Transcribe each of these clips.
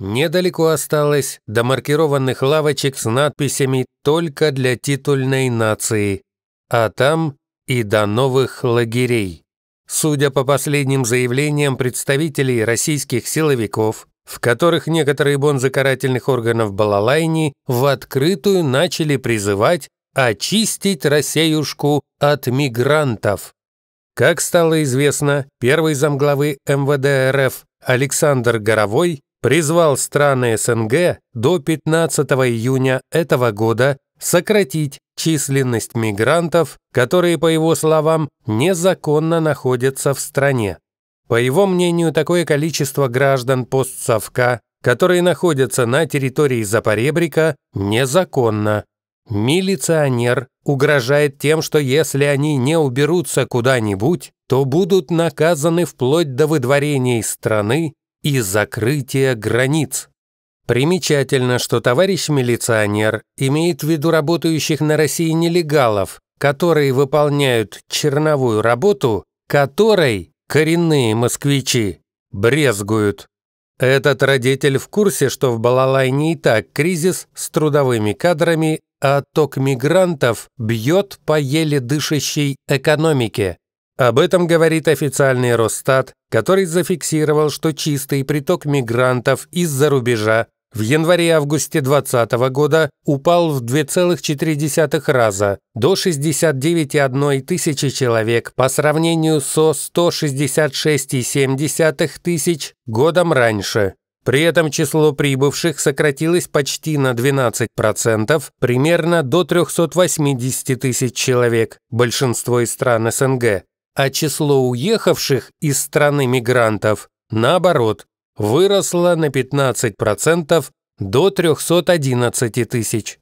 Недалеко осталось до маркированных лавочек с надписями «Только для титульной нации», а там и до новых лагерей. Судя по последним заявлениям представителей российских силовиков, в которых некоторые бонзы карательных органов Балалайни в открытую начали призывать очистить Россиюшку от мигрантов. Как стало известно, первый замглавы МВД РФ Александр Горовой призвал страны СНГ до 15 июня этого года сократить численность мигрантов, которые, по его словам, незаконно находятся в стране. По его мнению, такое количество граждан постсовка, которые находятся на территории Запоребрика, незаконно. Милиционер угрожает тем, что если они не уберутся куда-нибудь, то будут наказаны вплоть до выдворения из страны и закрытие границ. Примечательно, что товарищ милиционер имеет в виду работающих на России нелегалов, которые выполняют черновую работу, которой коренные москвичи брезгуют. Этот родитель в курсе, что в Балалайне и так кризис с трудовыми кадрами, а отток мигрантов бьет по еле дышащей экономике. Об этом говорит официальный Росстат, который зафиксировал, что чистый приток мигрантов из-за рубежа в январе-августе 2020 года упал в 2,4 раза до 69,1 тысячи человек по сравнению со 166,7 тысяч годом раньше. При этом число прибывших сократилось почти на 12%, примерно до 380 тысяч человек, большинство из стран СНГ а число уехавших из страны мигрантов, наоборот, выросло на 15% до 311 тысяч.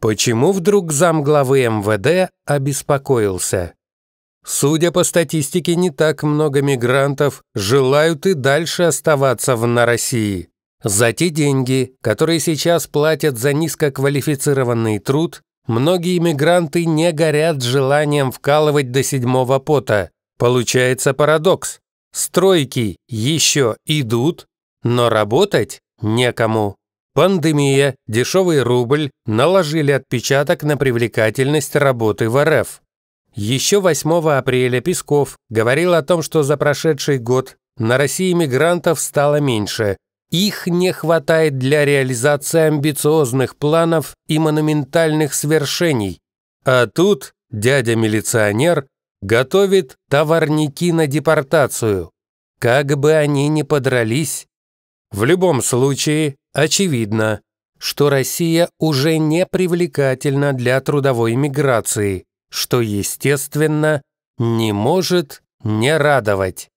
Почему вдруг замглавы МВД обеспокоился? Судя по статистике, не так много мигрантов желают и дальше оставаться в на России. За те деньги, которые сейчас платят за низкоквалифицированный труд, Многие мигранты не горят желанием вкалывать до седьмого пота. Получается парадокс. Стройки еще идут, но работать некому. Пандемия, дешевый рубль наложили отпечаток на привлекательность работы в РФ. Еще 8 апреля Песков говорил о том, что за прошедший год на России мигрантов стало меньше, их не хватает для реализации амбициозных планов и монументальных свершений. А тут дядя-милиционер готовит товарники на депортацию. Как бы они ни подрались. В любом случае, очевидно, что Россия уже не привлекательна для трудовой миграции, что, естественно, не может не радовать.